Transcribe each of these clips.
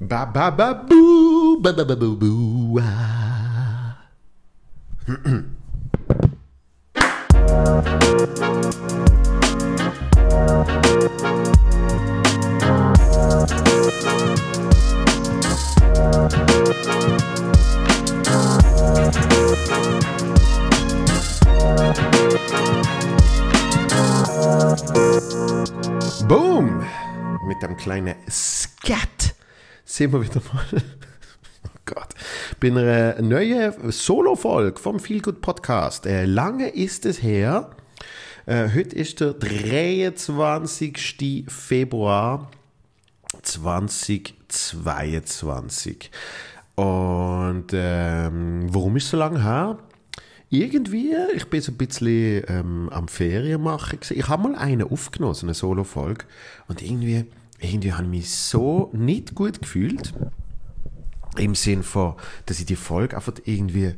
Ba ba ba boo, ba ba ba boo boo. Ah. sehen wir wieder mal. Oh Gott. Bin eine äh, neue Solo-Folge vom Feel Good Podcast. Äh, lange ist es her. Äh, heute ist der 23. Februar 2022. Und ähm, warum ist so lange her? Irgendwie, ich bin so ein bisschen ähm, am Ferien machen. Ich habe mal eine aufgenommen, so eine Solo-Folge. Und irgendwie irgendwie habe ich mich so nicht gut gefühlt. Im Sinn von, dass ich die Folge einfach irgendwie.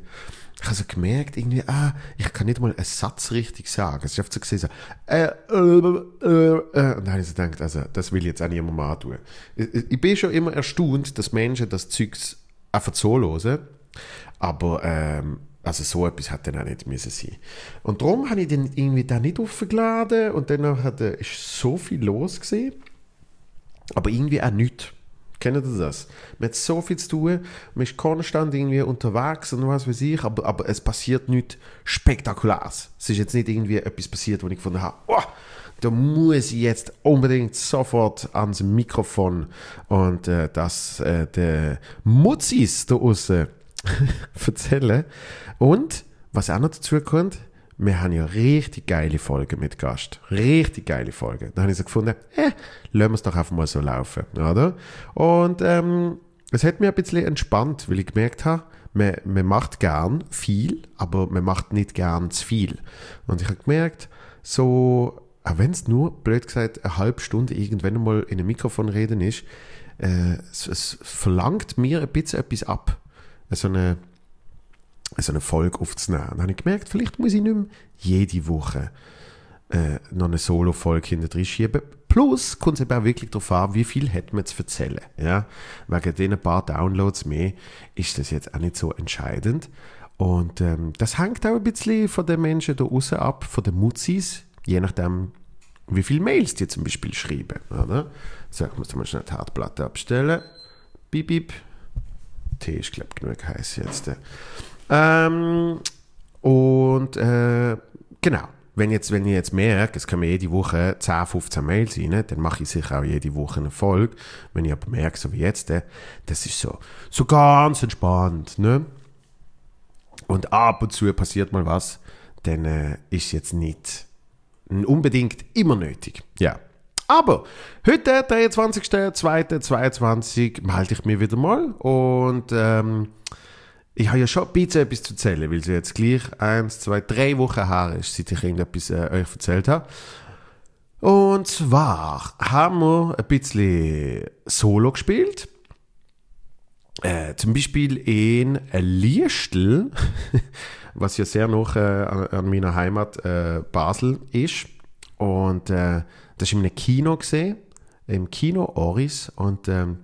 Ich habe so gemerkt, irgendwie, ah, ich kann nicht mal einen Satz richtig sagen. Es ist oft so gesehen, so, äh, äh, äh, äh. Und dann habe ich so gedacht, also, das will ich jetzt auch niemandem antun. Ich, ich bin schon immer erstaunt, dass Menschen das Zeug einfach so hören. Aber, ähm, also so etwas hätte dann auch nicht müssen sein. Und darum habe ich den irgendwie da nicht aufgeladen und dann hat, äh, ist so viel los gesehen aber irgendwie auch nichts. Kennen Sie das? Man hat so viel zu tun, man ist konstant irgendwie unterwegs und was weiß ich, aber, aber es passiert nichts Spektakuläres. Es ist jetzt nicht irgendwie etwas passiert, wo ich gefunden habe, oh, da muss ich jetzt unbedingt sofort ans Mikrofon und äh, das äh, der Mutzis da draußen erzählen. Und was auch noch dazu kommt, wir haben ja richtig geile Folgen mit Gast. Richtig geile Folgen. Dann habe ich so gefunden, eh, lassen wir es doch einfach mal so laufen, oder? Und ähm, es hat mich ein bisschen entspannt, weil ich gemerkt habe, man, man macht gern viel, aber man macht nicht gern zu viel. Und ich habe gemerkt, so, auch wenn es nur, blöd gesagt, eine halbe Stunde irgendwann mal in einem Mikrofon reden ist, äh, es, es verlangt mir ein bisschen etwas ab. So eine so eine Folge aufzunehmen. dann habe ich gemerkt, vielleicht muss ich nicht mehr jede Woche äh, noch eine Solo-Folge hinter schieben. Plus kommt es eben auch wirklich darauf an, wie viel hat man zu erzählen. Ja? Wegen diesen paar Downloads mehr ist das jetzt auch nicht so entscheidend. Und ähm, das hängt auch ein bisschen von den Menschen da außen ab, von den Mutzis, je nachdem, wie viele Mails die zum Beispiel schreiben. Oder? So, ich muss mal schnell die Hartplatte abstellen. Bip, bip. Tee ist, glaube ich, genug heiß jetzt. Äh. Ähm, und äh, genau, wenn, jetzt, wenn ich jetzt merke, es kommen jede Woche 10, 15 Mails rein, dann mache ich sicher auch jede Woche eine Folge. Wenn ich aber merke, so wie jetzt, äh, das ist so, so ganz entspannt. Ne? Und ab und zu passiert mal was, dann äh, ist jetzt nicht unbedingt immer nötig. Ja. Aber heute, 23.02.2022, melde ich mich wieder mal und ähm, ich habe ja schon ein bisschen etwas zu erzählen, weil es jetzt gleich eins, zwei, drei Wochen her ist, seit ich irgendetwas äh, euch erzählt habe. Und zwar haben wir ein bisschen Solo gespielt. Äh, zum Beispiel in Liestl, was ja sehr noch äh, an, an, meiner Heimat äh, Basel ist. Und äh, das ist in einem Kino gesehen, im Kino Oris und ähm,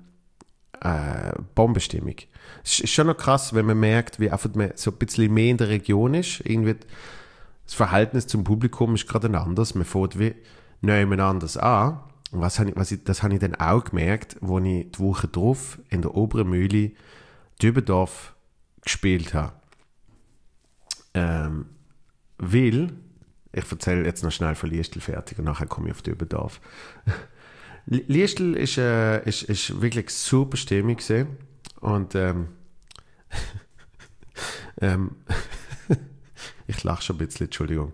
äh, Bombestimmung. Es ist schon noch krass, wenn man merkt, wie einfach so ein bisschen mehr in der Region ist. Irgendwie das Verhältnis zum Publikum ist gerade ein anderes. Man fährt wie nehmen anders an. Und was habe ich, was ich, das habe ich dann auch gemerkt, als ich die Woche drauf in der oberen Mühle Dübendorf gespielt habe. Ähm, weil, ich erzähle jetzt noch schnell von Liestel fertig und nachher komme ich auf Dübendorf. Liestel ist, äh, ist, ist wirklich super Stimmung gesehen und ähm, ähm, ich lache schon ein bisschen, Entschuldigung.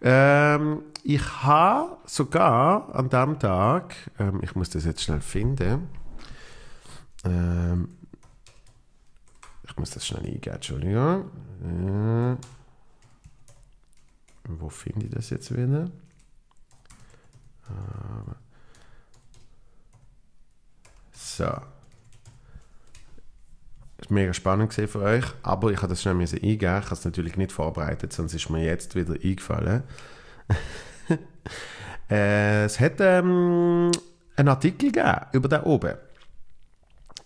Ähm, ich habe sogar an dem Tag, ähm, ich muss das jetzt schnell finden, ähm, ich muss das schnell eingeben, Entschuldigung. Äh, wo finde ich das jetzt wieder? Ähm, so. Das war mega spannend für euch, aber ich habe das schnell eingeben. Ich habe es natürlich nicht vorbereitet, sonst ist mir jetzt wieder eingefallen. Äh, es hat ähm, einen Artikel gegeben über da oben.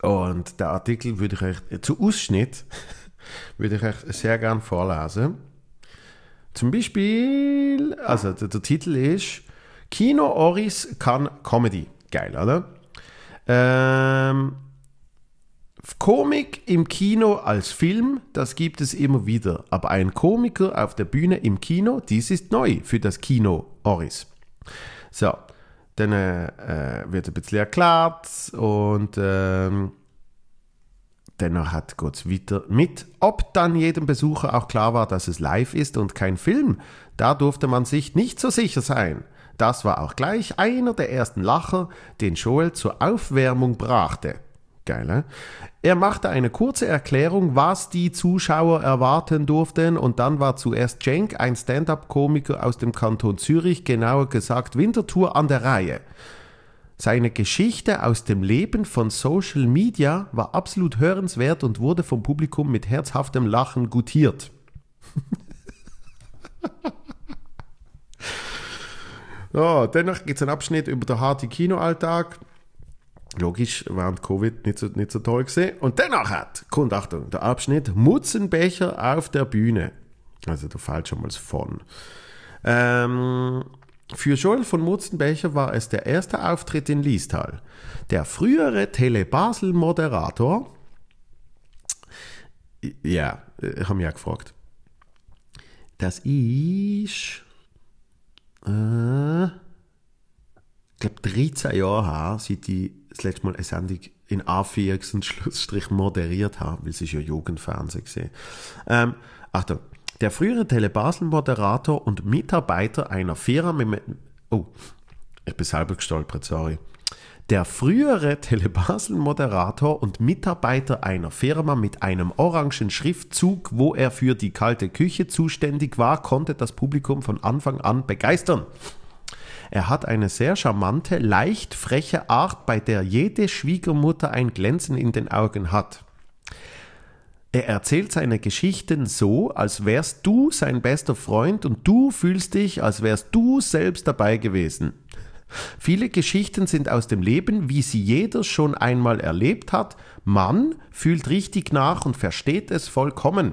Und der Artikel würde ich euch, äh, zu Ausschnitt, würde ich euch sehr gerne vorlesen. Zum Beispiel, also der, der Titel ist Kino Oris kann Comedy. Geil, oder? Ähm, Komik im Kino als Film, das gibt es immer wieder. Aber ein Komiker auf der Bühne im Kino, dies ist neu für das Kino Oris. So, dann äh, wird ein bisschen erklärt und ähm, dennoch hat Gott weiter mit. Ob dann jedem Besucher auch klar war, dass es live ist und kein Film, da durfte man sich nicht so sicher sein. Das war auch gleich einer der ersten Lacher, den Joel zur Aufwärmung brachte. Geil, ne? Er machte eine kurze Erklärung, was die Zuschauer erwarten durften und dann war zuerst Cenk, ein Stand-up-Komiker aus dem Kanton Zürich, genauer gesagt Winterthur, an der Reihe. Seine Geschichte aus dem Leben von Social Media war absolut hörenswert und wurde vom Publikum mit herzhaftem Lachen gutiert. so, danach gibt es einen Abschnitt über den harten Kinoalltag logisch war Covid nicht so, nicht so toll gesehen. Und dennoch hat, kommt Achtung, der Abschnitt Mutzenbecher auf der Bühne. Also da fällt schon mal von. Ähm, für Joel von Mutzenbecher war es der erste Auftritt in Liestal. Der frühere Tele Basel Moderator, ja, ich äh, habe mich ja gefragt, das ist, äh, ich glaube 13 Jahre her, seit ich das letzte Mal eine Sendung in A4 Schlussstrich moderiert habe, weil es ist ja Jugendfernsehen gesehen. Ähm, Achtung, also, der frühere Telebasel-Moderator und Mitarbeiter einer Firma mit... Oh, ich bin selber gestolpert, sorry. Der frühere Telebasel-Moderator und Mitarbeiter einer Firma mit einem orangen Schriftzug, wo er für die kalte Küche zuständig war, konnte das Publikum von Anfang an begeistern. Er hat eine sehr charmante, leicht freche Art, bei der jede Schwiegermutter ein Glänzen in den Augen hat. Er erzählt seine Geschichten so, als wärst du sein bester Freund und du fühlst dich, als wärst du selbst dabei gewesen. Viele Geschichten sind aus dem Leben, wie sie jeder schon einmal erlebt hat. Man fühlt richtig nach und versteht es vollkommen.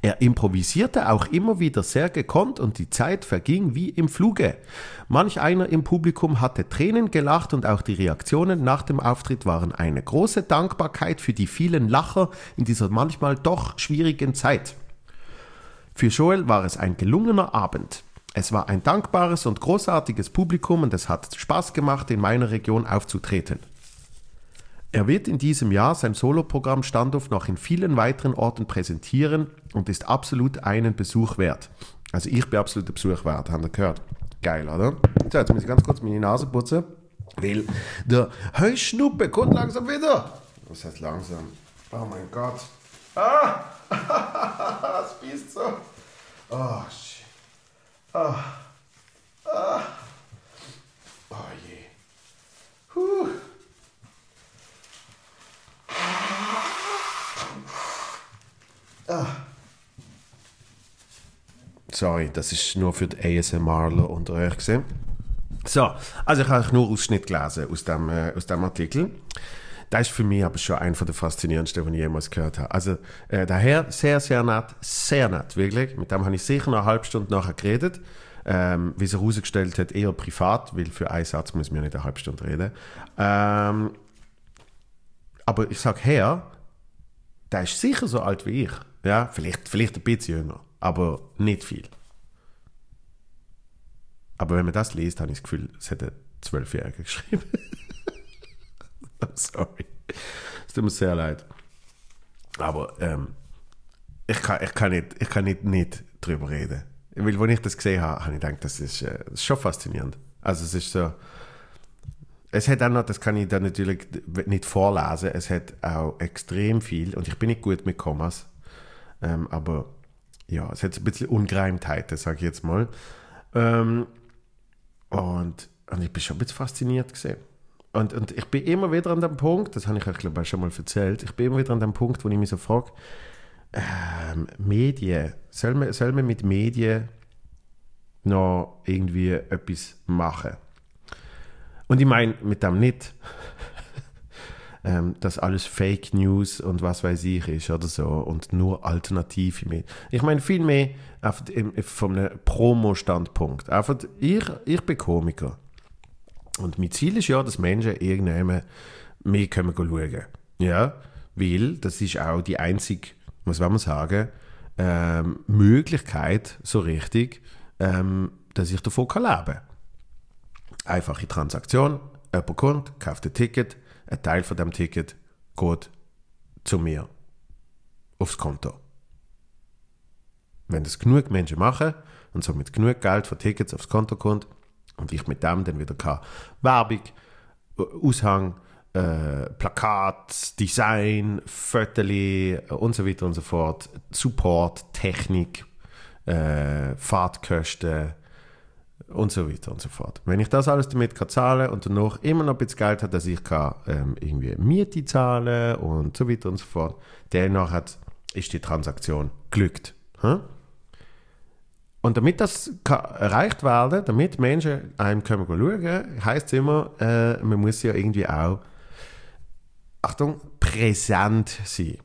Er improvisierte auch immer wieder sehr gekonnt und die Zeit verging wie im Fluge. Manch einer im Publikum hatte Tränen gelacht und auch die Reaktionen nach dem Auftritt waren eine große Dankbarkeit für die vielen Lacher in dieser manchmal doch schwierigen Zeit. Für Joel war es ein gelungener Abend. Es war ein dankbares und großartiges Publikum und es hat Spaß gemacht, in meiner Region aufzutreten. Er wird in diesem Jahr sein Soloprogramm Standoff noch in vielen weiteren Orten präsentieren und ist absolut einen Besuch wert. Also ich bin absolut Besuch wert, haben ihr gehört. Geil, oder? So, jetzt muss ich ganz kurz meine Nase putzen, weil der Heuschnuppe kommt langsam wieder. Was heißt langsam? Oh mein Gott. Ah! das bist so. Oh, shit. Ah. Ah. ah. Oh je. Huh. Ah. Sorry, das ist nur für die ASMRler unter euch gesehen. So, also ich habe nur Ausschnitt gelesen aus dem, äh, aus dem Artikel. Das ist für mich aber schon einer der faszinierendsten, die ich jemals gehört habe. Also äh, Herr, sehr, sehr nett, sehr nett, wirklich. Mit dem habe ich sicher noch eine halbe Stunde nachher geredet. Ähm, wie es herausgestellt hat, eher privat, weil für einen Satz müssen wir nicht eine halbe Stunde reden. Ähm, aber ich sage Herr, der ist sicher so alt wie ich. Ja, vielleicht, vielleicht ein bisschen jünger, aber nicht viel. Aber wenn man das liest, habe ich das Gefühl, es hat Zwölfjährige geschrieben. I'm sorry. Es tut mir sehr leid. Aber ähm, ich, kann, ich kann nicht, ich kann nicht, nicht drüber reden. Weil, als ich das gesehen habe, habe ich gedacht, das ist, äh, das ist schon faszinierend. Also es ist so... Es hat auch noch, das kann ich da natürlich nicht vorlesen, es hat auch extrem viel, und ich bin nicht gut mit Kommas, ähm, aber ja, es hat ein bisschen Ungereimtheiten, sage ich jetzt mal. Ähm, und, und ich bin schon ein bisschen fasziniert gesehen. Und, und ich bin immer wieder an dem Punkt, das habe ich euch, glaube ich, schon mal erzählt, ich bin immer wieder an dem Punkt, wo ich mich so frage, ähm, Medien, soll man, soll man mit Medien noch irgendwie etwas machen? Und ich meine mit dem nicht, ähm, dass alles Fake News und was weiß ich ist oder so und nur alternative mit. Ich meine viel mehr auf, im, vom Promo-Standpunkt. ich, ich bin Komiker. Und mein Ziel ist ja, dass Menschen irgendwann mehr können schauen Ja, weil das ist auch die einzige, was will man sagen, ähm, Möglichkeit, so richtig, ähm, dass ich davon leben kann. Einfache Transaktion, jemand kommt, kauft ein Ticket, ein Teil von dem Ticket geht zu mir aufs Konto. Wenn das genug Menschen machen und somit genug Geld von Tickets aufs Konto kommt und ich mit dem dann wieder kann Werbung, äh, Aushang, äh, Plakat, Design, Fötterli äh, und so weiter und so fort, Support, Technik, äh, Fahrtkosten, und so weiter und so fort. Wenn ich das alles damit kann zahlen und danach immer noch ein bisschen Geld habe, dass ich kann, ähm, irgendwie Miete zahlen und so weiter und so fort, danach hat, ist die Transaktion glückt. Hm? Und damit das kann erreicht werden, damit Menschen einem können schauen, heisst es immer, äh, man muss ja irgendwie auch, Achtung, präsent sein.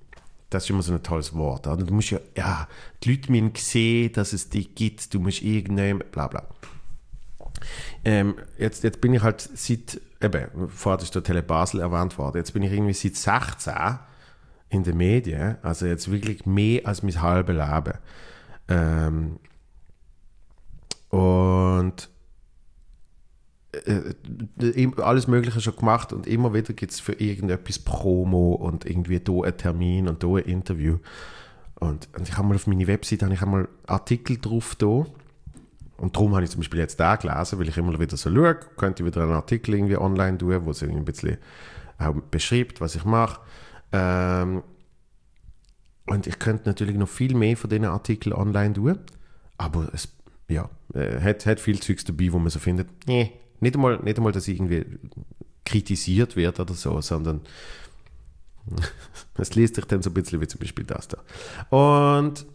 Das ist immer so ein tolles Wort. Oder? Du musst ja, ja, die Leute müssen sehen, dass es dich gibt, du musst irgendjemand, bla bla. Ähm, jetzt, jetzt bin ich halt seit, eben, vorher ist der Tele Basel erwähnt worden, jetzt bin ich irgendwie seit 16 in den Medien, also jetzt wirklich mehr als mein halbes Leben. Ähm, und äh, äh, alles Mögliche schon gemacht und immer wieder gibt es für irgendetwas Promo und irgendwie da einen Termin und da ein Interview. Und, und ich habe mal auf meine Website habe ich einmal Artikel drauf da und darum habe ich zum Beispiel jetzt da gelesen, weil ich immer wieder so schaue, könnte ich wieder einen Artikel irgendwie online tun, wo es ein bisschen auch beschreibt, was ich mache. Ähm, und ich könnte natürlich noch viel mehr von diesen Artikeln online tun, aber es ja, äh, hat, hat viel Zeugs dabei, wo man so findet, nee, nicht einmal, nicht einmal dass ich irgendwie kritisiert werde oder so, sondern es liest sich dann so ein bisschen wie zum Beispiel das da. Und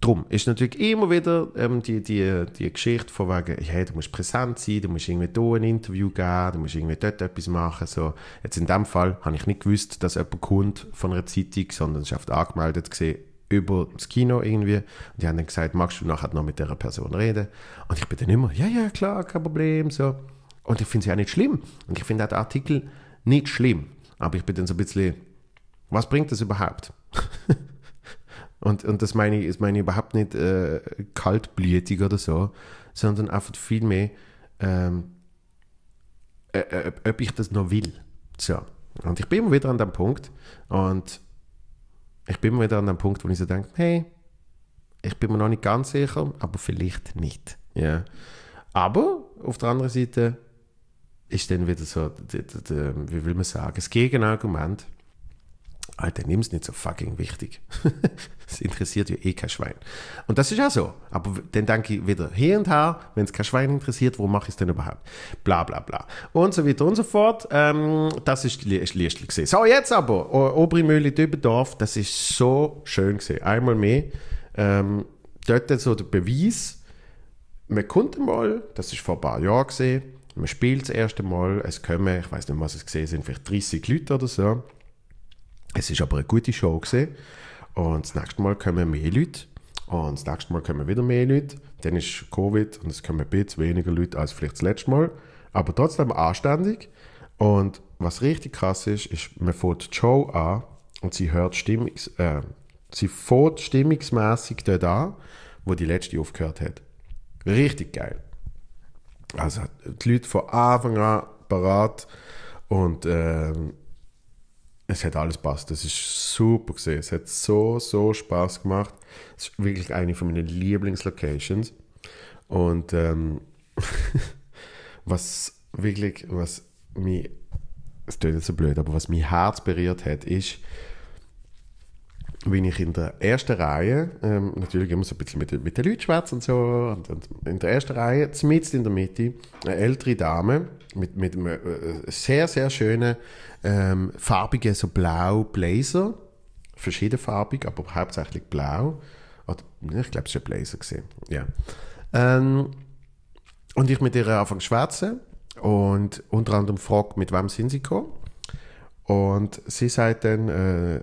Drum ist natürlich immer wieder ähm, die, die, die Geschichte von wegen, hey, du musst präsent sein, du musst irgendwie hier ein Interview geben, du musst irgendwie dort etwas machen. So. Jetzt in dem Fall habe ich nicht gewusst, dass jemand kommt von einer Zeitung, sondern es war angemeldet gesehen über das Kino irgendwie. Und die haben dann gesagt, magst du nachher noch mit dieser Person reden? Und ich bin dann immer, ja, ja, klar, kein Problem. So. Und ich finde es ja nicht schlimm. Und ich finde auch den Artikel nicht schlimm. Aber ich bin dann so ein bisschen, was bringt das überhaupt? Und, und das meine ich, das meine ich überhaupt nicht äh, kaltblütig oder so, sondern einfach vielmehr, ähm, äh, äh, ob, ob ich das noch will. So. Und ich bin immer wieder an dem Punkt und ich bin immer wieder an dem Punkt, wo ich so denke, hey, ich bin mir noch nicht ganz sicher, aber vielleicht nicht. Ja. Aber auf der anderen Seite ist dann wieder so, wie will man sagen, das Gegenargument. Alter, nimm es nicht so fucking wichtig. Es interessiert ja eh kein Schwein. Und das ist ja so. Aber dann denke ich wieder hier und her, wenn es kein Schwein interessiert, wo mache ich es denn überhaupt? Bla bla bla. Und so weiter und so fort. Ähm, das ist Liestl gesehen. So, jetzt aber. O Obrimühle Dübendorf, das ist so schön gesehen. Einmal mehr. Ähm, dort so der Beweis, man kommt mal, das ist vor ein paar Jahren gesehen, man spielt das erste Mal, es kommen, ich weiß nicht, was es gesehen sind, vielleicht 30 Leute oder so. Es ist aber eine gute Show gewesen. Und das nächste Mal kommen mehr Leute. Und das nächste Mal kommen wieder mehr Leute. Dann ist Covid und es kommen ein bisschen weniger Leute als vielleicht das letzte Mal. Aber trotzdem anständig. Und was richtig krass ist, ist, man fährt die Show an und sie hört Stimmungs, äh, sie fährt stimmungsmäßig dort an, wo die letzte aufgehört hat. Richtig geil. Also die Leute von Anfang an parat und äh, es hat alles passt. Das ist super gesehen. Es hat so, so Spaß gemacht. Es ist wirklich eine von meinen Lieblingslocations. Und ähm, was wirklich, was mich, es klingt jetzt so blöd, aber was mich Herz berührt hat, ist, bin ich in der ersten Reihe, ähm, natürlich immer so ein bisschen mit, mit den Leuten schwätzen und so, und, und in der ersten Reihe, zumindest in der Mitte, eine ältere Dame mit, mit einem äh, äh, sehr, sehr schönen, ähm, farbigen, so blau Blazer, verschiedenfarbig, aber hauptsächlich blau. Oder, ich glaube, es war ein Blazer. Gewesen. Ja. Ähm, und ich mit ihr anfange zu schwätzen und unter anderem frage, mit wem sind sie gekommen? Und sie sagt dann, äh,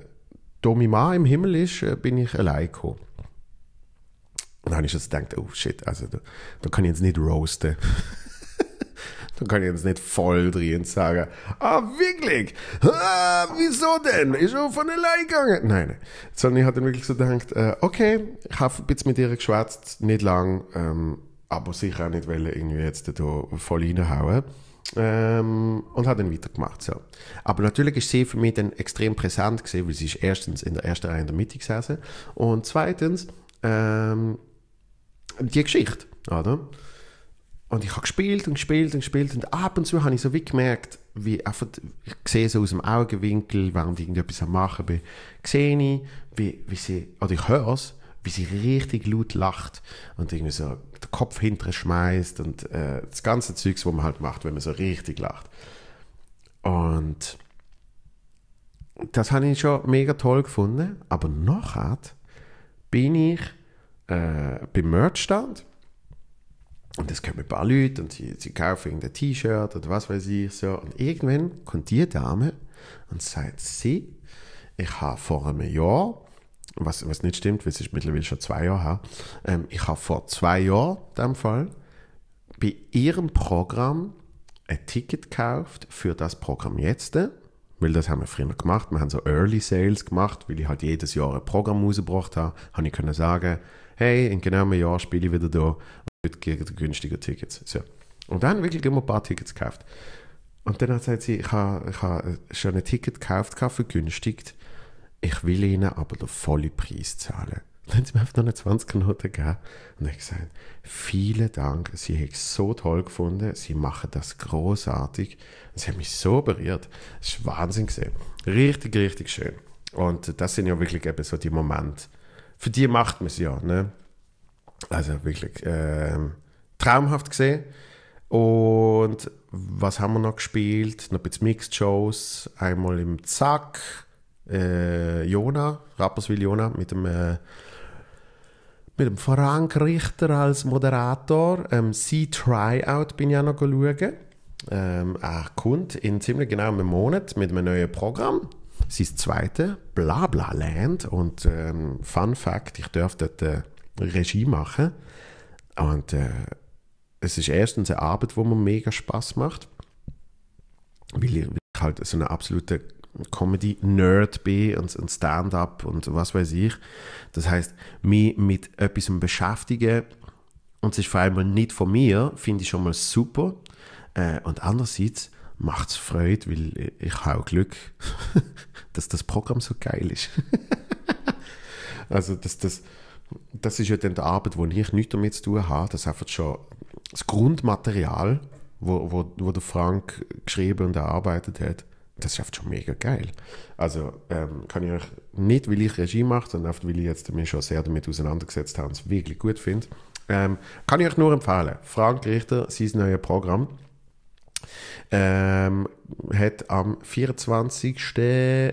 da mein Mann im Himmel ist, äh, bin ich allein gekommen. Und dann habe ich jetzt gedacht, oh shit, also da, da kann ich jetzt nicht roasten. da kann ich jetzt nicht voll drehen und sagen, ah, wirklich? Ah, wieso denn? Ist auch von allein gegangen. Nein, sondern ich habe dann wirklich so gedacht, äh, okay, ich habe ein bisschen mit ihr geschwätzt, nicht lang, ähm, aber sicher auch nicht wollen, irgendwie jetzt da voll reinhauen. Ähm, und habe dann weitergemacht. So. Aber natürlich ist sie für mich dann extrem präsent gewesen, weil sie ist erstens in der ersten Reihe in der Mitte gesessen und zweitens ähm, die Geschichte, oder? Und ich habe gespielt und gespielt und gespielt und ab und zu habe ich so wie gemerkt, wie einfach, ich sehe so aus dem Augenwinkel, während ich irgendetwas am machen bin, sehe ich, wie, wie sie, oder ich höre es, wie sie richtig laut lacht und irgendwie so den Kopf hinterher schmeißt und äh, das ganze Zeugs, was man halt macht, wenn man so richtig lacht. Und das habe ich schon mega toll gefunden, aber nachher bin ich äh, beim Merchstand und es kommen ein paar Leute und sie, sie kaufen irgendein T-Shirt oder was weiß ich so und irgendwann kommt die Dame und sagt, sie, ich habe vor einem Jahr was, was nicht stimmt, weil es ist mittlerweile schon zwei Jahre her. Ähm, ich habe vor zwei Jahren, in dem Fall, bei ihrem Programm ein Ticket gekauft für das Programm jetzt. Weil das haben wir früher gemacht. Wir haben so Early Sales gemacht, weil ich halt jedes Jahr ein Programm rausgebracht habe. Habe ich können sagen, hey, in genau einem Jahr spiele ich wieder da und gegen günstige Tickets. So. Und dann wirklich immer ein paar Tickets gekauft. Und dann hat sie, ich habe, ich habe schon ein Ticket gekauft, vergünstigt ich will Ihnen aber den vollen Preis zahlen. dann haben sie mir einfach noch eine 20 Minuten gegeben und ich habe gesagt, vielen Dank, Sie haben es so toll gefunden, Sie machen das großartig. sie haben mich so berührt. Es war Wahnsinn gesehen. Richtig, richtig schön. Und das sind ja wirklich eben so die Momente. Für die macht man es ja, ne? Also wirklich äh, traumhaft gesehen. Und was haben wir noch gespielt? Noch ein bisschen Mixed Shows. Einmal im Zack äh, Jona, Rapperswil Jona, mit dem, äh, mit dem Frank Richter als Moderator. Ähm, Sea Tryout bin ich auch noch schauen. Ähm, er kommt in ziemlich genau einem Monat mit einem neuen Programm. Sein zweites, Blabla Land. Und ähm, Fun Fact, ich durfte dort äh, Regie machen. Und äh, es ist erstens eine Arbeit, wo mir mega Spaß macht, weil ich, weil ich halt so ein absoluter Comedy-Nerd bin und, und Stand-up und was weiß ich. Das heißt, mich mit etwas beschäftigen und es ist vor allem nicht von mir, finde ich schon mal super. Äh, und andererseits macht es Freude, weil ich, habe Glück, dass das Programm so geil ist. also, dass das das ist ja dann die Arbeit, wo ich nichts damit zu tun habe. Das ist einfach schon das Grundmaterial, wo, wo, wo der Frank geschrieben und erarbeitet hat das schafft schon mega geil. Also ähm, kann ich euch nicht, weil ich Regie mache, sondern oft, weil ich jetzt mich schon sehr damit auseinandergesetzt habe und es wirklich gut finde, ähm, kann ich euch nur empfehlen. Frank Richter, sein neues Programm, ähm, hat am 24.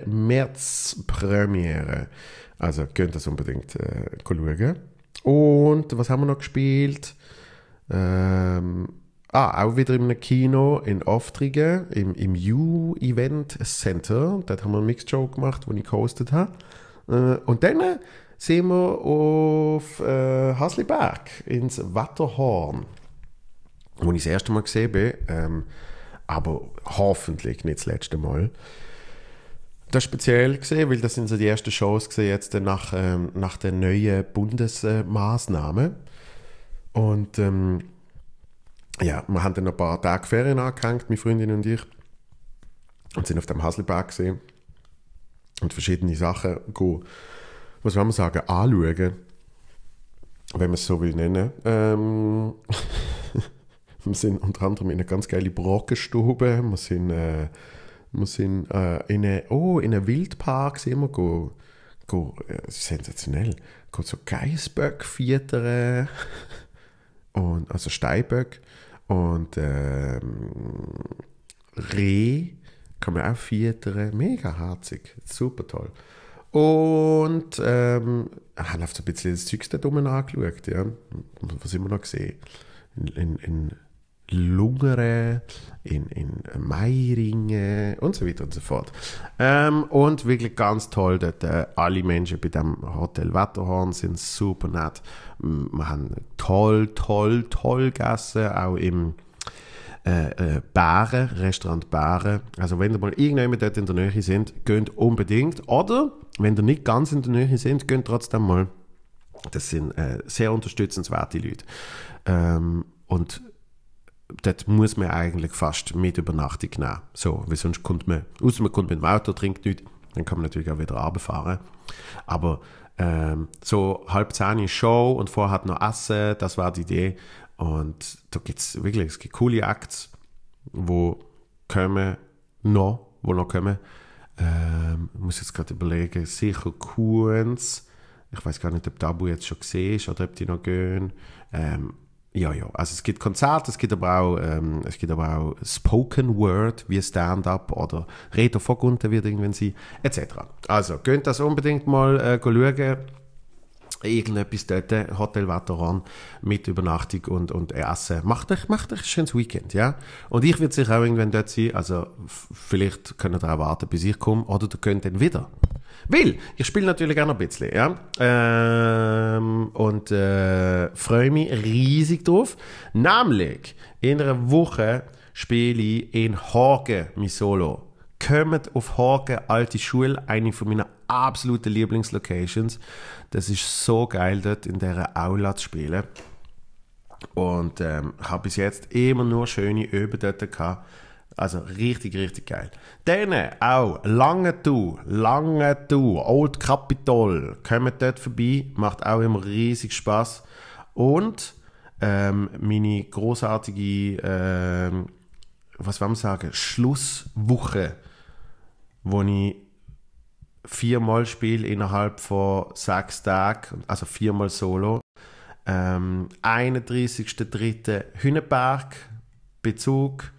März Premiere. Also könnt das unbedingt äh, schauen. Und was haben wir noch gespielt? Ähm, Ah, auch wieder im Kino in Oftrigen, im, im U-Event Center. Dort haben wir einen Mixed Mixshow gemacht, den ich gehostet habe. Äh, und dann sind wir auf äh, Hasliberg ins Wetterhorn, wo ich das erste Mal gesehen bin, ähm, aber hoffentlich nicht das letzte Mal. Das speziell, gesehen, weil das sind so die ersten Shows gewesen, jetzt nach, ähm, nach den neuen Bundesmaßnahmen. Und ähm, ja, wir haben dann ein paar Tage Ferien angehängt, meine Freundin und ich, und sind auf dem Haselberg gesehen und verschiedene Sachen, go, was soll man sagen, anschauen, wenn man es so will nennen. Ähm, wir sind unter anderem in eine ganz geile Brockenstube, wir sind, äh, wir sind äh, in, eine, oh, in einem Wildpark, sind wir go, go, äh, sensationell, go so Geissböck füttern und also Steinböcke. Und ähm, Reh kann man auch füttern. Mega harzig. Super toll. Und ähm, haben oft so ein bisschen das Zeug da oben angeschaut. Ja. Was immer noch gesehen. In, in, in Lungere, in, in Meiringen und so weiter und so fort. Ähm, und wirklich ganz toll, dort, äh, alle Menschen bei dem Hotel Wetterhorn sind super nett. Wir haben toll, toll, toll gegessen, auch im äh, äh, Bären, Restaurant Bären. Also wenn ihr mal irgendjemand dort in der Nähe sind, geht unbedingt. Oder, wenn ihr nicht ganz in der Nähe sind, geht trotzdem mal. Das sind äh, sehr unterstützenswerte Leute. Ähm, und dort muss man eigentlich fast mit Übernachtung nehmen. So, weil sonst kommt man, außer man kommt mit dem Auto, trinkt nichts, dann kann man natürlich auch wieder runterfahren. Aber ähm, so halb zehn ist Show und vorher hat noch Essen, das war die Idee. Und da gibt es wirklich es coole Acts, wo kommen, noch, wo noch kommen. Ähm, ich muss jetzt gerade überlegen, sicher Kuhns. Ich weiß gar nicht, ob Tabu jetzt schon gesehen ist oder ob die noch gehen. Ähm, ja, ja. Also es gibt Konzerte, es gibt aber auch, ähm, es gibt aber auch Spoken Word wie Stand-up oder Reto vor wird irgendwann sein, etc. Also, könnt das unbedingt mal äh, schauen irgendetwas dort, Hotel Vateron mit Übernachtung und, und Essen. Macht euch, macht euch ein schönes Weekend, ja. Und ich würde sicher auch irgendwann dort sein, also vielleicht könnt ihr auch warten, bis ich komme, oder ihr könnt dann wieder. Will, ich spiele natürlich gerne ein bisschen, ja. Ähm, und äh, freue mich riesig drauf. Nämlich, in einer Woche spiele ich in Hagen mein Solo. Kommt auf Hagen, alte Schule, eine von meiner absoluten Lieblingslocations. Das ist so geil, dort in dieser Aula zu spielen. Und ähm, habe bis jetzt immer nur schöne Öben dort gehabt. Also richtig, richtig geil. Dann auch Lange Lange Langenthal, Old Capitol. Kommt dort vorbei, macht auch immer riesig Spaß. Und ähm, meine großartige, ähm, was wollen wir sagen, Schlusswoche, wo ich viermal spiele innerhalb von sechs Tagen, also viermal solo. Ähm, 31.03. Hünenberg, Bezug,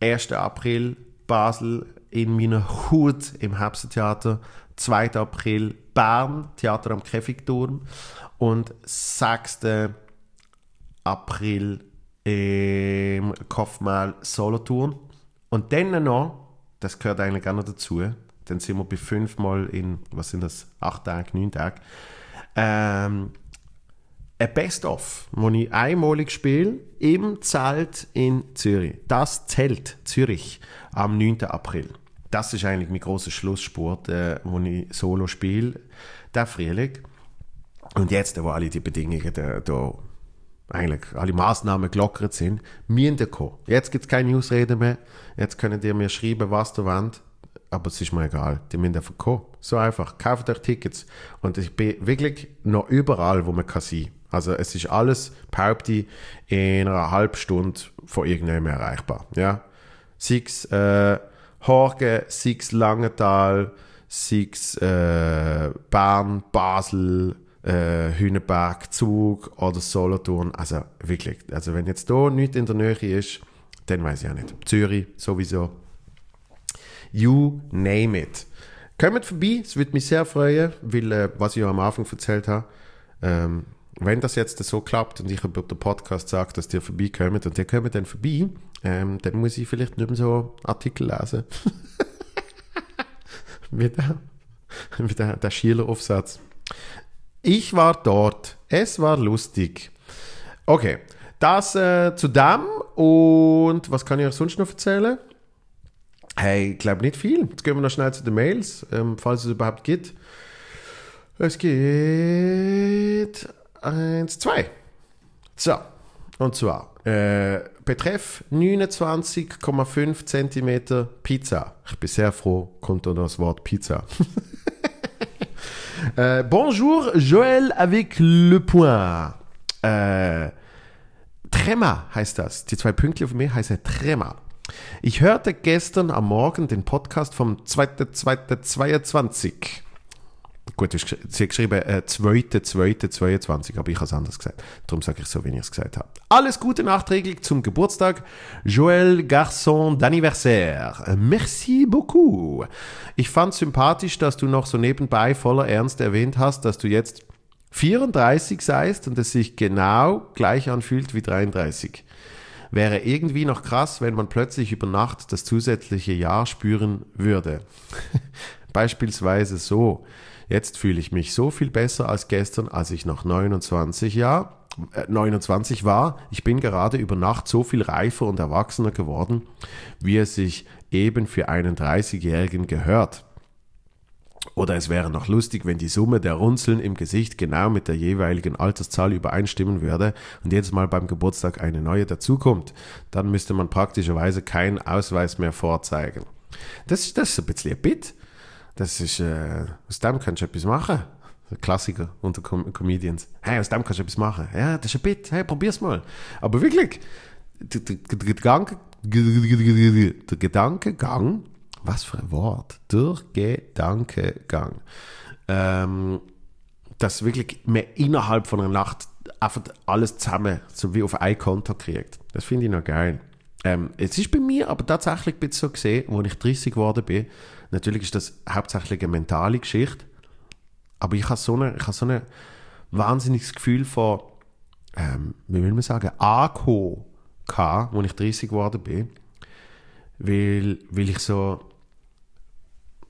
1. April Basel in meiner Hut im Hapsentheater, 2. April Bern, Theater am Käfigturm und 6. April im Kopfmal Solothurn. Und dann noch, das gehört eigentlich auch noch dazu, dann sind wir bei fünfmal in, was sind das, acht Tagen, neun Tagen. Ähm, ein Best-of, wo ich einmalig spiele, im Zelt in Zürich. Das Zelt Zürich am 9. April. Das ist eigentlich mein großer Schlusssport, äh, wo ich solo spiele, der Frühling. Und jetzt, wo alle die Bedingungen da, da eigentlich alle Maßnahmen gelockert sind, müssen kommen. Jetzt gibt es keine Newsreden mehr. Jetzt könnt ihr mir schreiben, was du wollt aber es ist mir egal. Die müssen einfach kommen. So einfach. Kauft euch Tickets. Und ich bin wirklich noch überall, wo man kann sein kann. Also es ist alles, behaupte in einer halben Stunde von irgendjemandem erreichbar. Ja? Sei es äh, Horgen, sei es Langenthal, sei es äh, Bern, Basel, äh, Hüneberg, Zug oder Solothurn. Also wirklich, also wenn jetzt hier nichts in der Nähe ist, dann weiß ich auch nicht. Zürich sowieso you name it. Kommt vorbei, es würde mich sehr freuen, weil, äh, was ich ja am Anfang erzählt habe, ähm, wenn das jetzt so klappt und ich über den Podcast sage, dass ihr vorbeikommt und ihr kommt dann vorbei, ähm, dann muss ich vielleicht nicht mehr so Artikel lesen. mit der, mit der, der Schieleraufsatz. Ich war dort. Es war lustig. Okay, das äh, zu dem und was kann ich euch sonst noch erzählen? Hey, ich glaube nicht viel. Jetzt gehen wir noch schnell zu den Mails, ähm, falls es überhaupt gibt. Es geht eins, zwei. So, und zwar äh, betreff 29,5 cm Pizza. Ich bin sehr froh, kommt unter das Wort Pizza. äh, bonjour, Joël avec le point. Äh, Tremmer heißt das. Die zwei Pünktchen von mir e heißen Tremmer. Ich hörte gestern am Morgen den Podcast vom 2.2.22. Gut, sie hat geschrieben äh, 2.2.22, aber ich habe es anders gesagt. Darum sage ich so, wie ich es gesagt habe. Alles Gute nachträglich zum Geburtstag. Joël Garçon d'anniversaire. Merci beaucoup. Ich fand sympathisch, dass du noch so nebenbei voller Ernst erwähnt hast, dass du jetzt 34 seist und es sich genau gleich anfühlt wie 33. Wäre irgendwie noch krass, wenn man plötzlich über Nacht das zusätzliche Jahr spüren würde. Beispielsweise so. Jetzt fühle ich mich so viel besser als gestern, als ich noch 29 Jahre 29 war. Ich bin gerade über Nacht so viel reifer und erwachsener geworden, wie es sich eben für einen 30-Jährigen gehört. Oder es wäre noch lustig, wenn die Summe der Runzeln im Gesicht genau mit der jeweiligen Alterszahl übereinstimmen würde und jedes Mal beim Geburtstag eine neue dazukommt. Dann müsste man praktischerweise keinen Ausweis mehr vorzeigen. Das, das ist ein bisschen ein Bit. Das ist, äh, aus dem kannst du etwas machen. Klassiker unter Com Comedians. Hey, aus dem kannst du etwas machen. Ja, das ist ein Bit. Hey, probier's mal. Aber wirklich, der Gedankengang was für ein Wort, durch Gedankengang, ähm, dass wirklich man innerhalb von einer Nacht einfach alles zusammen, so wie auf ein Konto kriegt. Das finde ich noch geil. Ähm, es ist bei mir aber tatsächlich ein so gesehen, wo ich 30 geworden bin. Natürlich ist das hauptsächlich eine mentale Geschichte, aber ich habe so ein so wahnsinniges Gefühl von, ähm, wie will man sagen, angekommen, als ich 30 geworden bin, weil, weil ich so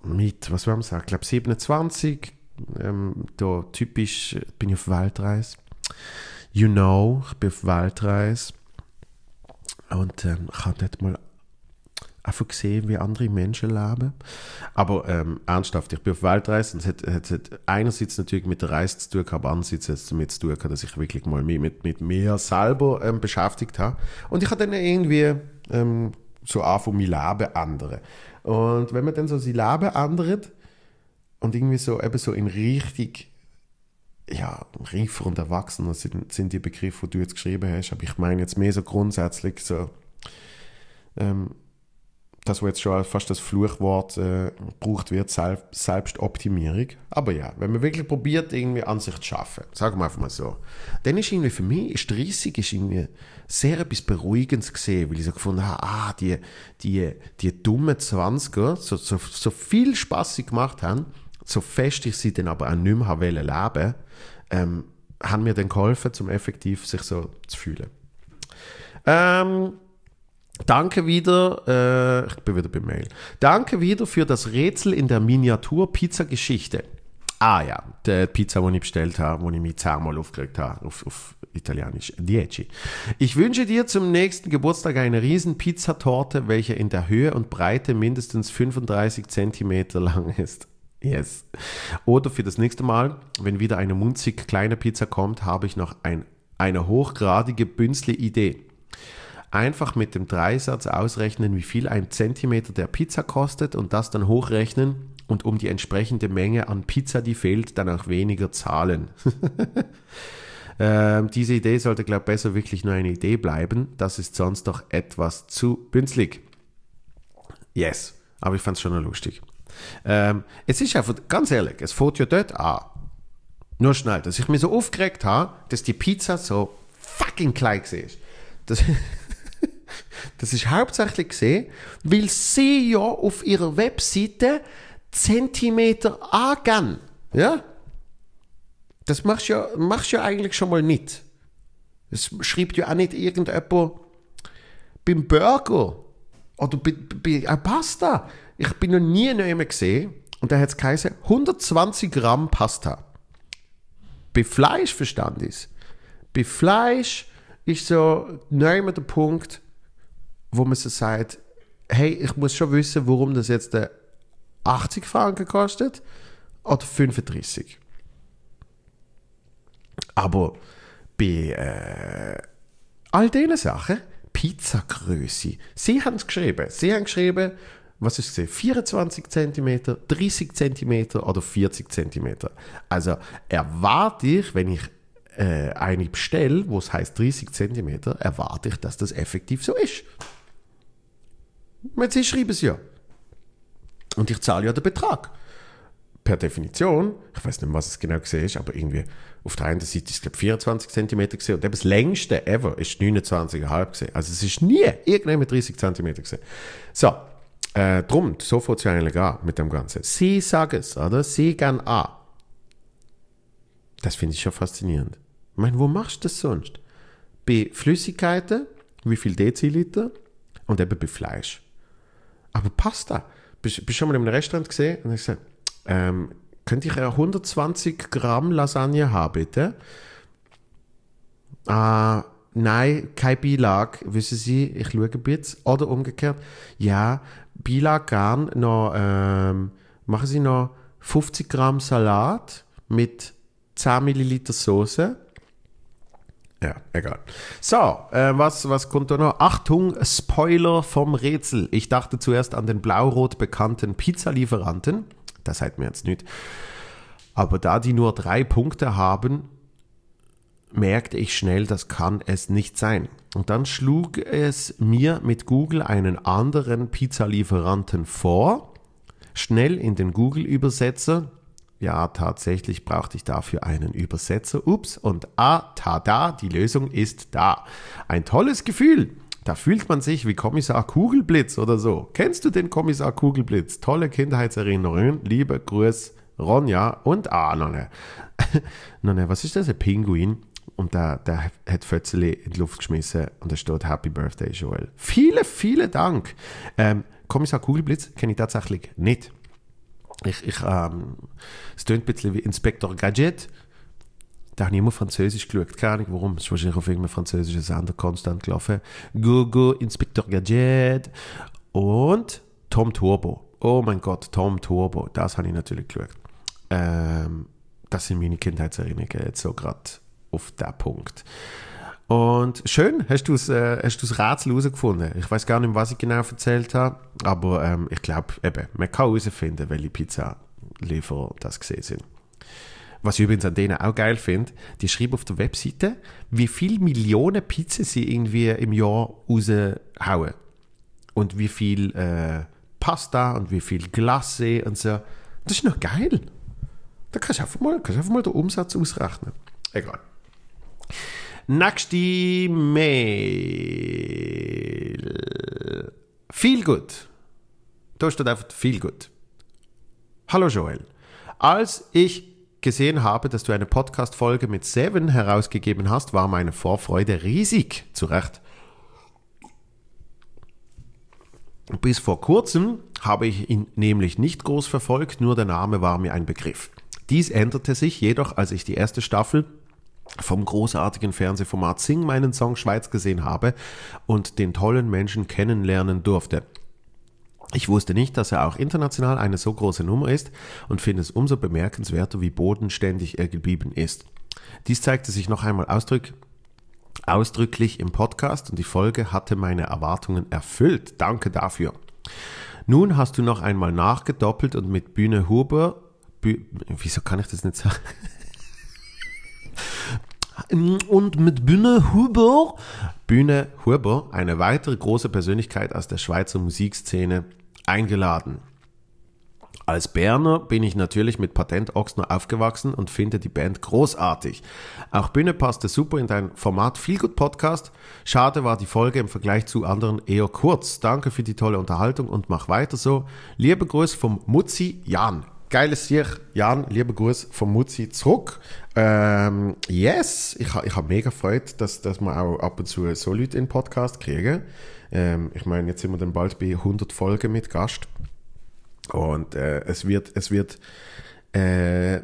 mit, was wollen wir sagen, ich glaube 27, ähm, da typisch bin ich auf Weltreise. You know, ich bin auf Weltreise. Und ähm, ich habe dort mal einfach gesehen, wie andere Menschen leben. Aber ähm, ernsthaft, ich bin auf Weltreise und es hat, hat, hat, einerseits natürlich mit der Reise zu tun gehabt, andererseits hat es damit zu tun gehabt, dass ich wirklich mal mich mit, mit mir selber ähm, beschäftigt habe. Und ich habe dann irgendwie ähm, so angefangen, mein Leben zu ändern. Und wenn man dann so sein Leben ändert und irgendwie so eben so in richtig ja, reifer und erwachsener sind, sind die Begriffe, die du jetzt geschrieben hast. Aber ich meine jetzt mehr so grundsätzlich so ähm, das, wo jetzt schon fast das Fluchwort äh, gebraucht wird, Selb Selbstoptimierung. Aber ja, wenn man wirklich probiert, irgendwie an sich zu schaffen, sagen wir einfach mal so, dann ist irgendwie für mich, ist 30 ist irgendwie sehr etwas Beruhigendes gesehen, weil ich so gefunden habe, ah, die, die, die dummen 20er, so, so, so viel Spass sie gemacht haben, so fest ich sie dann aber auch nicht mehr wollen leben, ähm, haben mir dann geholfen, um effektiv sich so zu fühlen. Ähm, Danke wieder, äh, ich bin wieder bei Mail. Danke wieder für das Rätsel in der Miniatur-Pizza-Geschichte. Ah ja, die Pizza, die ich bestellt habe, wo ich mich zehnmal aufgeregt habe, auf, auf Italienisch, Dieci. Ich wünsche dir zum nächsten Geburtstag eine riesen Pizzatorte, welche in der Höhe und Breite mindestens 35 cm lang ist. Yes. Oder für das nächste Mal, wenn wieder eine munzig kleine Pizza kommt, habe ich noch ein, eine hochgradige, bünzle Idee einfach mit dem Dreisatz ausrechnen, wie viel ein Zentimeter der Pizza kostet und das dann hochrechnen und um die entsprechende Menge an Pizza, die fehlt, dann auch weniger zahlen. ähm, diese Idee sollte, glaube ich, besser wirklich nur eine Idee bleiben. Das ist sonst doch etwas zu bünzlig. Yes, aber ich fand es schon lustig. Ähm, es ist einfach, ganz ehrlich, es fährt ja dort an. Nur schnell, dass ich mich so aufgeregt habe, dass die Pizza so fucking klein ist. Das Das ist hauptsächlich gesehen, weil sie ja auf ihrer Webseite Zentimeter angehen. Ja? Das machst du ja, machst ja eigentlich schon mal nicht. Es schreibt ja auch nicht irgendjemand beim Burger oder bei, bei einer Pasta. Ich bin noch nie in einem gesehen und da hat es geheißen 120 Gramm Pasta. Bei Fleisch verstand ist. Bei Fleisch ist so neu der Punkt, wo man so sagt, hey, ich muss schon wissen, warum das jetzt 80 Franken kostet oder 35. Aber bei äh, all diesen Sachen, Pizzagröße, sie haben es geschrieben. Sie haben geschrieben, was ist es? 24 cm, 30 cm oder 40 cm. Also erwarte ich, wenn ich äh, eine bestelle, wo es heißt 30 cm, erwarte ich, dass das effektiv so ist. Man sie schreiben es ja. Und ich zahle ja den Betrag. Per Definition, ich weiß nicht, was es genau gesehen ist, aber irgendwie auf der einen Seite ist es, glaube 24 cm gesehen und eben das längste ever ist 29,5 gesehen. Also es ist nie irgendjemand 30 cm gesehen. So, äh, drum, so fängt es ja eigentlich an mit dem Ganzen. Sie sagen es, oder? Sie gehen an. Das finde ich schon faszinierend. Ich meine, wo machst du das sonst? Bei Flüssigkeiten, wie viel Deziliter und eben bei Fleisch aber Pasta. Bist du schon mal in einem Restaurant gesehen? Und ich gesagt, ähm, könnte ich 120 Gramm Lasagne haben, bitte? Ah, nein, kein Beilag. Wissen Sie, ich schaue ein bisschen. Oder umgekehrt, ja, Beilag gern noch, ähm, machen Sie noch 50 Gramm Salat mit 10 Milliliter Soße ja, egal. So, äh, was, was kommt da noch? Achtung, Spoiler vom Rätsel. Ich dachte zuerst an den blau-rot bekannten Pizzalieferanten. Das hat mir jetzt nicht. Aber da die nur drei Punkte haben, merkte ich schnell, das kann es nicht sein. Und dann schlug es mir mit Google einen anderen Pizzalieferanten vor, schnell in den Google-Übersetzer ja, tatsächlich brauchte ich dafür einen Übersetzer. Ups, und ah, tada, die Lösung ist da. Ein tolles Gefühl. Da fühlt man sich wie Kommissar Kugelblitz oder so. Kennst du den Kommissar Kugelblitz? Tolle Kindheitserinnerungen. Liebe Grüß, Ronja und ah, Nonne. Nonne, was ist das? Ein Pinguin? Und da, der hat Fötzeli in die Luft geschmissen und da steht Happy Birthday, Joel. Vielen, vielen Dank. Ähm, Kommissar Kugelblitz kenne ich tatsächlich nicht. Ich, ich, ähm, es klingt ein bisschen wie Inspektor Gadget. Da habe ich immer Französisch geschaut. Keine Ahnung warum. Es ist wahrscheinlich auf irgendeinem französischen Sender konstant gelaufen. Gogo, Inspektor Gadget und Tom Turbo. Oh mein Gott, Tom Turbo. Das habe ich natürlich geschaut. Ähm, das sind meine Kindheitserinnerungen jetzt so gerade auf den Punkt. Und schön, hast du es äh, Rätsel herausgefunden. Ich weiß gar nicht, was ich genau erzählt habe, aber ähm, ich glaube, man kann herausfinden, welche Pizza-Liefer das gesehen sind. Was ich übrigens an denen auch geil finde, die schreiben auf der Webseite, wie viele Millionen Pizzen sie irgendwie im Jahr raushauen. Und wie viel äh, Pasta und wie viel Glasse und so. Das ist noch geil. Da kannst du einfach mal, kannst einfach mal den Umsatz ausrechnen. Egal. Nächste Mail. Viel gut. Da steht einfach viel gut. Hallo Joel. Als ich gesehen habe, dass du eine Podcast-Folge mit Seven herausgegeben hast, war meine Vorfreude riesig. Zu Recht. Bis vor kurzem habe ich ihn nämlich nicht groß verfolgt, nur der Name war mir ein Begriff. Dies änderte sich jedoch, als ich die erste Staffel vom großartigen Fernsehformat Sing meinen Song Schweiz gesehen habe und den tollen Menschen kennenlernen durfte. Ich wusste nicht, dass er auch international eine so große Nummer ist und finde es umso bemerkenswerter, wie bodenständig er geblieben ist. Dies zeigte sich noch einmal ausdrück, ausdrücklich im Podcast und die Folge hatte meine Erwartungen erfüllt. Danke dafür. Nun hast du noch einmal nachgedoppelt und mit Bühne Huber, Bü wieso kann ich das nicht sagen? und mit Bühne Huber. Bühne Huber, eine weitere große Persönlichkeit aus der Schweizer Musikszene, eingeladen. Als Berner bin ich natürlich mit Patent Ochsner aufgewachsen und finde die Band großartig. Auch Bühne passte super in dein Format Feel Good Podcast. Schade war die Folge im Vergleich zu anderen eher kurz. Danke für die tolle Unterhaltung und mach weiter so. Liebe Grüße vom Mutzi Jan geiles Sieg. Jan, lieber Gruß von Mutzi zurück. Ähm, yes, ich habe ich hab mega Freude, dass, dass wir auch ab und zu so Leute in den Podcast kriegen. Ähm, ich meine, jetzt sind wir dann bald bei 100 Folgen mit Gast. Und äh, es wird, es wird äh,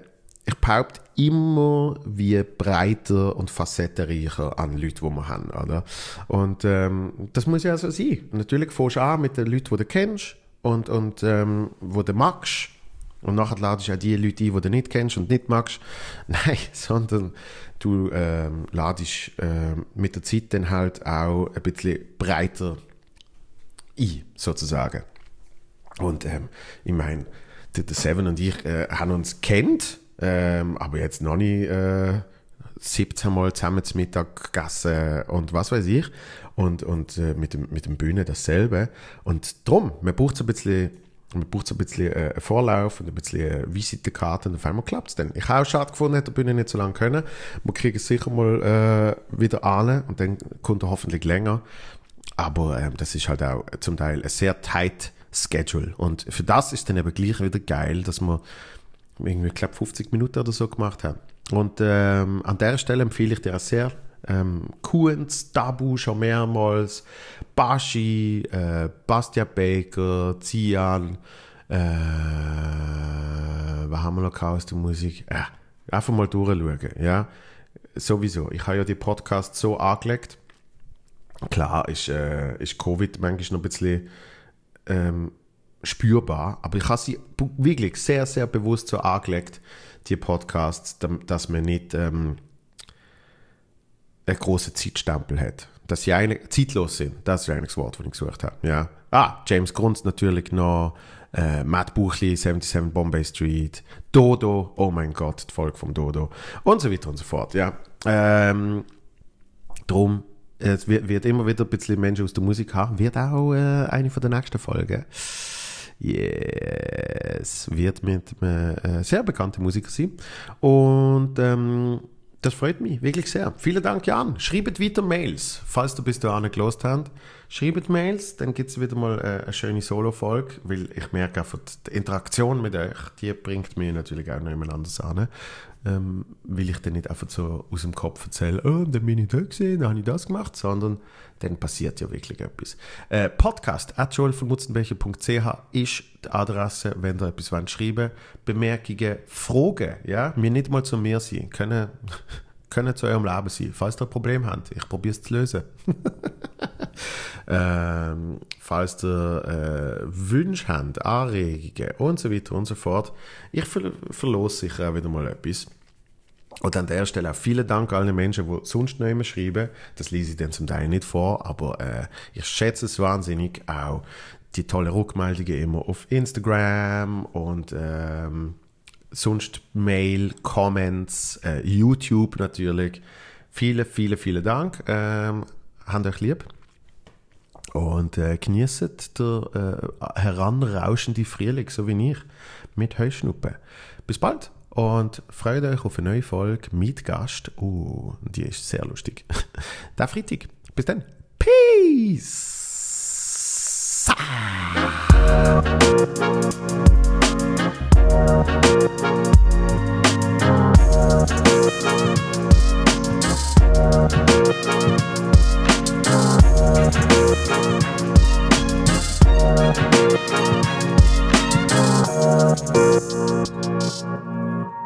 ich behaupte, immer wie breiter und facettenreicher an Leuten, die wir haben. Oder? Und ähm, das muss ja so sein. Natürlich fängst du an mit den Leuten, die du kennst und, und ähm, wo du magst und nachher ladest du auch die Leute ein, die du nicht kennst und nicht magst. Nein, sondern du ähm, ladest ähm, mit der Zeit dann halt auch ein bisschen breiter ein, sozusagen. Und ähm, ich meine, der, der Seven und ich äh, haben uns kennt, ähm, aber jetzt noch nicht äh, 17 Mal zusammen zum Mittag gegessen und was weiß ich. Und, und äh, mit, dem, mit dem Bühne dasselbe. Und drum, man braucht so ein bisschen man braucht so ein bisschen äh, einen Vorlauf und ein bisschen äh, Visitenkarte und auf einmal klappt es dann. Ich habe auch schade gefunden, hätte die Bühne nicht so lange können. Wir kriegen es sicher mal äh, wieder alle und dann kommt er hoffentlich länger. Aber ähm, das ist halt auch zum Teil ein sehr tight Schedule. Und für das ist dann eben gleich wieder geil, dass wir irgendwie, ich glaube, 50 Minuten oder so gemacht haben. Und ähm, an der Stelle empfehle ich dir auch sehr ähm, Kuhns, Tabu schon mehrmals, Bashi, äh, Bastia Baker, Zian, äh, was haben wir noch aus der Musik? Ja, einfach mal durchschauen, ja. Sowieso, ich habe ja die Podcasts so angelegt. Klar ist, äh, ist Covid manchmal noch ein bisschen ähm, spürbar, aber ich habe sie wirklich sehr, sehr bewusst so angelegt, die Podcasts, dass man nicht ähm, einen großen Zeitstempel hat dass sie eigentlich zeitlos sind. Das ist eigentlich das Wort, das ich gesucht habe. Ja. Ah, James Grunz natürlich noch, äh, Matt Buchli, 77 Bombay Street, Dodo, oh mein Gott, das Volk vom Dodo und so weiter und so fort. Ja. Ähm, drum, es wird, wird, immer wieder ein bisschen Menschen aus der Musik haben, wird auch äh, eine von der nächsten Folgen. Yes, wird mit einem äh, äh, sehr bekannten Musiker sein. Und ähm, das freut mich wirklich sehr. Vielen Dank, Jan. Schreibt wieder Mails, falls du bis dahin gelost hast. Schreibt Mails, dann gibt es wieder mal äh, eine schöne Solo-Folge, weil ich merke einfach, die Interaktion mit euch, die bringt mir natürlich auch noch jemand anders an ähm, weil ich dann nicht einfach so aus dem Kopf erzählen, oh, dann bin ich da gesehen, dann habe ich das gemacht, sondern dann passiert ja wirklich etwas. Äh, Podcast at joelvonmutzenbecher.ch ist die Adresse, wenn ihr etwas wollt, schreiben Bemerkungen, Fragen, ja, mir nicht mal zu mir sein, können, können zu eurem Leben sein, falls ihr ein Problem habt. Ich probiere es zu lösen. ähm, falls ihr äh, Wünsche habt, Anregungen und so weiter und so fort. Ich ver verlose sicher auch wieder mal etwas. Und an der Stelle auch vielen Dank allen Menschen, die sonst noch immer schreiben. Das lese ich dann zum Teil nicht vor, aber äh, ich schätze es wahnsinnig auch die tollen Rückmeldungen immer auf Instagram und ähm, sonst Mail, Comments, äh, YouTube natürlich. Vielen, vielen, vielen Dank. Ähm, habt euch lieb. Und äh, genießt der äh, heranrauschende Frühling, so wie ich, mit Heuschnuppen. Bis bald und freut euch auf eine neue Folge mit Gast. Oh, die ist sehr lustig. Der Freitag. Bis dann. Peace! Ah. Thank you.